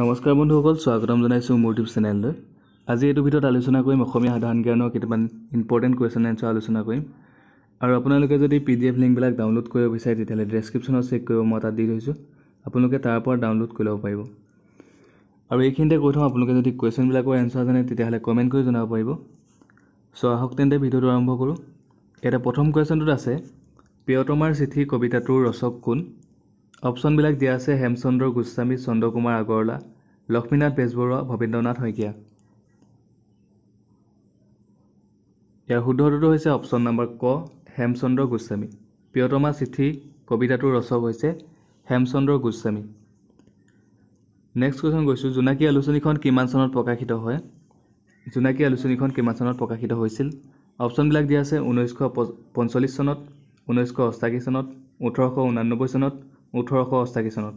নমস্কাৰ বন্ধুসকল স্বাগতম জনাইছোঁ মোৰ ইউটিউব চেনেললৈ আজি এইটো ভিডিঅ'ত আলোচনা কৰিম অসমীয়া সাধাৰণ জ্ঞানৰ কেইটামান ইম্পৰ্টেণ্ট কুৱেশ্যন এনচাৰ আলোচনা কৰিম আৰু আপোনালোকে যদি পি ডি এফ লিংকবিলাক ডাউনলোড কৰিব বিচাৰে তেতিয়াহ'লে ডেছক্ৰিপশ্যনত চেক কৰিব মই তাত দি থৈছোঁ আপোনালোকে তাৰ পৰা ডাউনলোড কৰি ল'ব পাৰিব আৰু এইখিনিতে কৈ থওঁ আপোনালোকে যদি কুৱেশ্যনবিলাকৰ এনচাৰ জানে তেতিয়াহ'লে কমেণ্ট কৰি জনাব পাৰিব চ' আহক তেন্তে ভিডিঅ'টো আৰম্ভ কৰোঁ এটা প্ৰথম কুৱেশ্যনটোত আছে প্ৰিয়তমাৰ চিঠি কবিতাটোৰ ৰচক কোন অপশ্যনবিলাক দিয়া আছে হেমচন্দ্ৰ গোস্বামী চন্দ্ৰকুমাৰ আগৰৱালা লক্ষ্মীনাথ বেজবৰুৱা ভৱেন্দ্ৰনাথ শইকীয়া ইয়াৰ শুদ্ধটো হৈছে অপশ্যন নম্বৰ ক হেমচন্দ্ৰ গোস্বামী প্ৰিয়তমা চিঠি কবিতাটোৰ ৰচক হৈছে হেমচন্দ্ৰ গোস্বামী নেক্সট কুৱেশ্যন গৈছোঁ জোনাকী আলোচনীখন কিমান চনত প্ৰকাশিত হয় জোনাকী আলোচনীখন কিমান চনত প্ৰকাশিত হৈছিল অপশ্যনবিলাক দিয়া আছে ঊনৈছশ পঞ্চল্লিছ চনত ঊনৈছশ অষ্টাশী চনত ওঠৰশ ঊনানব্বৈ চনত ওঠৰশ অষ্টাশী চনত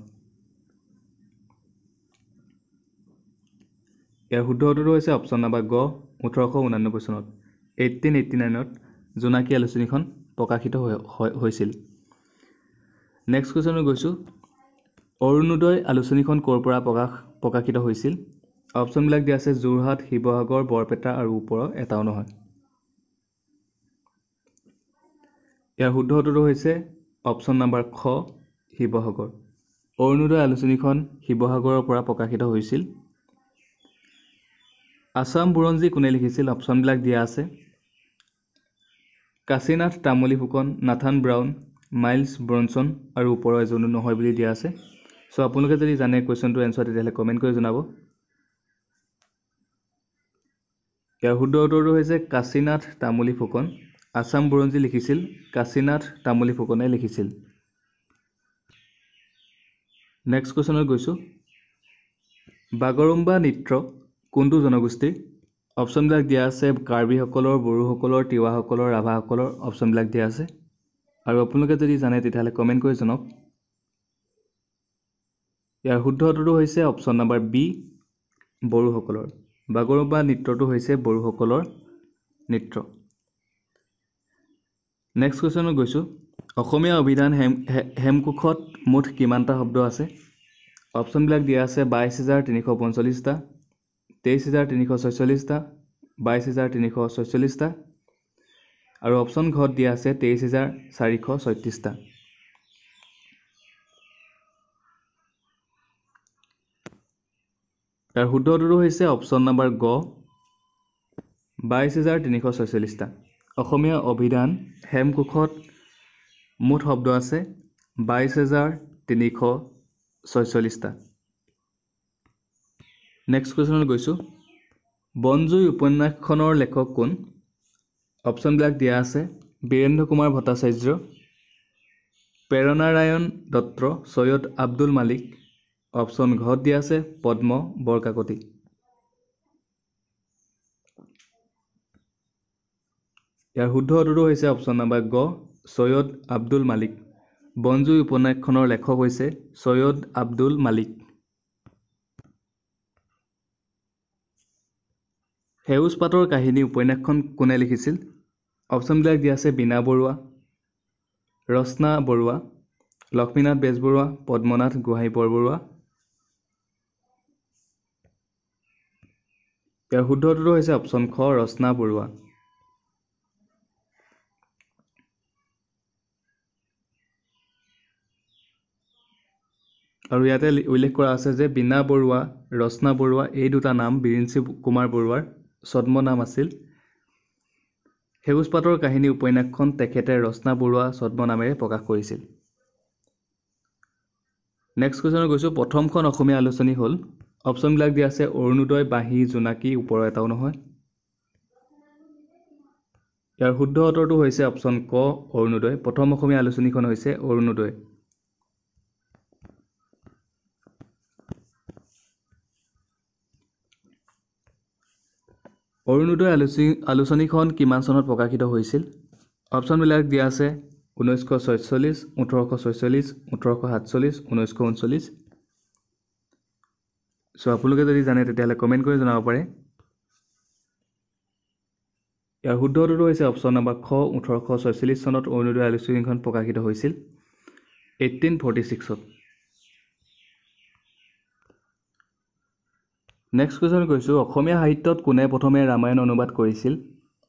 ইয়াৰ শুদ্ধ উত্তৰটো হৈছে অপশ্যন নাম্বাৰ গ ওঠৰশ ঊনানব্বৈ চনত এইটিন এইটি নাইনত জোনাকী আলোচনীখন প্ৰকাশিত হৈ হৈছিল নেক্সট কুৱেশ্যনলৈ গৈছোঁ অৰুণোদয় আলোচনীখন ক'ৰ পৰা প্ৰকাশ প্ৰকাশিত হৈছিল অপশ্যনবিলাক দিয়া আছে যোৰহাট শিৱসাগৰ বৰপেটা আৰু ওপৰৰ এটাও নহয় ইয়াৰ শুদ্ধ উত্তৰটো হৈছে অপশ্যন নাম্বাৰ খ শিৱসাগৰ অৰুণোদয় আলোচনীখন শিৱসাগৰৰ পৰা প্ৰকাশিত হৈছিল আছাম বুৰঞ্জী কোনে লিখিছিল অপশ্যনবিলাক দিয়া আছে Kashinath Tamuli Phukan Nathan Brown Miles Bronson আৰু ওপৰৰ এজনো নহয় বুলি দিয়া আছে চ' আপোনালোকে যদি জানে কুৱেশ্যনটো এনচাৰ তেতিয়াহ'লে কমেণ্ট কৰি জনাব ইয়াৰ শুদ্ধ উত্তৰটো হৈছে কাশীনাথ তামুলী ফুকন আছাম বুৰঞ্জী লিখিছিল কাশীনাথ তামুলী ফুকনে লিখিছিল নেক্সট কুৱেশ্যনত গৈছোঁ বাগৰুম্বা নৃত্য কোনটো জনগোষ্ঠীৰ অপশ্যনবিলাক দিয়া আছে কাৰ্বিসকলৰ বড়োসকলৰ তিৱাসকলৰ ৰাভাসকলৰ অপশ্যনবিলাক দিয়া আছে আৰু আপোনালোকে যদি জানে তেতিয়াহ'লে কমেণ্ট কৰি জনাওক ইয়াৰ শুদ্ধ উত্তৰটো হৈছে অপশ্যন নাম্বাৰ বি বড়োসকলৰ বাগৰুম্বা নৃত্যটো হৈছে বড়োসকলৰ নৃত্য নেক্সট কুৱেশ্যনত গৈছোঁ অসমীয়া অভিধান হেম হেমকোষত মুঠ কিমানটা শব্দ আছে অপশ্যনবিলাক দিয়া আছে বাইছ হেজাৰ তিনিশ পঞ্চল্লিছটা তেইছ হেজাৰ তিনিশ ছয়চল্লিছটা বাইছ হেজাৰ তিনিশ ছয়চল্লিছটা আৰু অপশ্যন ঘত দিয়া আছে তেইছ হেজাৰ চাৰিশ ছয়ত্ৰিছটা আৰু শুদ্ধটো হৈছে অপশ্যন নাম্বাৰ গ বাইছ হেজাৰ তিনিশ ছয়চল্লিছটা অসমীয়া অভিধান হেমকোষত মুঠ শব্দ আছে বাইছ হেজাৰ তিনিশ ছয়চল্লিছটা নেক্সট কুৱেশ্যনত গৈছোঁ বনজুই উপন্যাসখনৰ লেখক কোন অপশ্যনবিলাক দিয়া আছে বীৰেন্দ্ৰ কুমাৰ ভট্টাচাৰ্য প্ৰেৰণাৰায়ণ দত্ত ছৈয়দ আব্দুল মালিক অপশ্যন ঘত দিয়া আছে পদ্ম বৰকাকতি ইয়াৰ শুদ্ধ উত্তৰটো হৈছে অপশ্যন নাম্বাৰ গ ছৈয়দ আব্দুল মালিক বনজুই উপন্যাসখনৰ লেখক হৈছে ছৈয়দ আব্দুল মালিক সেউজ পাতৰ কাহিনী উপন্যাসখন কোনে লিখিছিল অপশ্যনবিলাক দিয়া আছে বীণা বৰুৱা ৰচনা বৰুৱা লক্ষ্মীনাথ বেজবৰুৱা পদ্মনাথ গোহাঁই বৰবৰুৱা ইয়াৰ শুদ্ধটোতো হৈছে অপশ্যন খ ৰচনা বৰুৱা আৰু ইয়াতে উল্লেখ কৰা আছে যে বীণা বৰুৱা ৰচনা বৰুৱা এই দুটা নাম বিৰিঞ্চি কুমাৰ বৰুৱাৰ ছদ্ম নাম আছিল সেউজ পাতৰ কাহিনী উপন্যাসখন তেখেতে ৰচনা বৰুৱা ছদ্ম নামেৰে প্ৰকাশ কৰিছিল নেক্সট কুৱেশ্যনত গৈছোঁ প্ৰথমখন অসমীয়া আলোচনী হ'ল অপশ্যনবিলাক দিয়া আছে অৰুণোদয় বাঁহী জোনাকী ওপৰৰ এটাও নহয় ইয়াৰ শুদ্ধ উত্তৰটো হৈছে অপশ্যন ক অৰুণোদয় প্ৰথম অসমীয়া আলোচনীখন হৈছে অৰুণোদয় অৰুণোদয় আলোচনী আলোচনীখন কিমান চনত প্ৰকাশিত হৈছিল অপশ্যনবিলাক দিয়া আছে ঊনৈছশ ছয়চল্লিছ ওঠৰশ ছয়চল্লিছ ওঠৰশ সাতচল্লিছ ঊনৈছশ ঊনচল্লিছ চ' আপোনালোকে যদি জানে তেতিয়াহ'লে কমেণ্ট কৰি জনাব পাৰে ইয়াৰ শুদ্ধ উত্তৰটো হৈছে অপশ্যন নম্বৰ খ ওঠৰশ ছয়চল্লিছ চনত অৰুণোদয় আলোচনীখন প্ৰকাশিত হৈছিল এইটিন ফৰ্টি ছিক্সত নেক্সট কুৱেশ্যন কৈছোঁ অসমীয়া সাহিত্যত কোনে প্ৰথমে ৰামায়ণ অনুবাদ কৰিছিল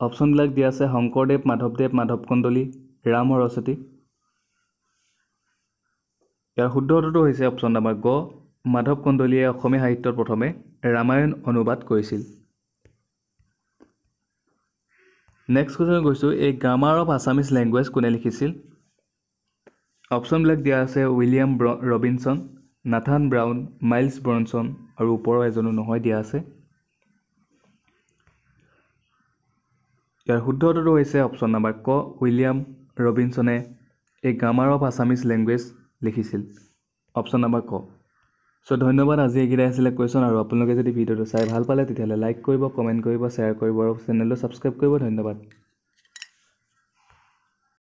অপশ্যনবিলাক দিয়া আছে শংকৰদেৱ মাধৱদেৱ মাধৱ কন্দলী ৰাম সৰস্বতী ইয়াৰ শুদ্ধ উত্তৰটো হৈছে অপশ্যন নাম্বাৰ গ মাধৱ কন্দলীয়ে অসমীয়া সাহিত্যত প্ৰথমে ৰামায়ণ অনুবাদ কৰিছিল নেক্সট কুৱেশ্যন কৈছোঁ এই গ্ৰামাৰ অফ আছামিজ লেংগুৱেজ কোনে লিখিছিল অপশ্যনবিলাক দিয়া আছে উইলিয়াম ব্ৰ Robinson Nathan Brown Miles Bronson আৰু ওপৰৰ এজনো নহয় দিয়া আছে ইয়াৰ শুদ্ধ উত্তৰটো হৈছে অপশ্যন নাম্বাৰ ক উইলিয়াম ৰবিনছনে এই গ্ৰামাৰ অফ আছামিজ লেংগুৱেজ লিখিছিল অপশ্যন নাম্বাৰ ক চ' ধন্যবাদ আজি এইকেইটাই আছিলে কুৱেশ্যন আৰু আপোনালোকে যদি ভিডিঅ'টো চাই ভাল পালে তেতিয়াহ'লে লাইক কৰিব কমেণ্ট কৰিব শ্বেয়াৰ কৰিব আৰু চেনেলটো ছাবস্ক্ৰাইব কৰিব ধন্যবাদ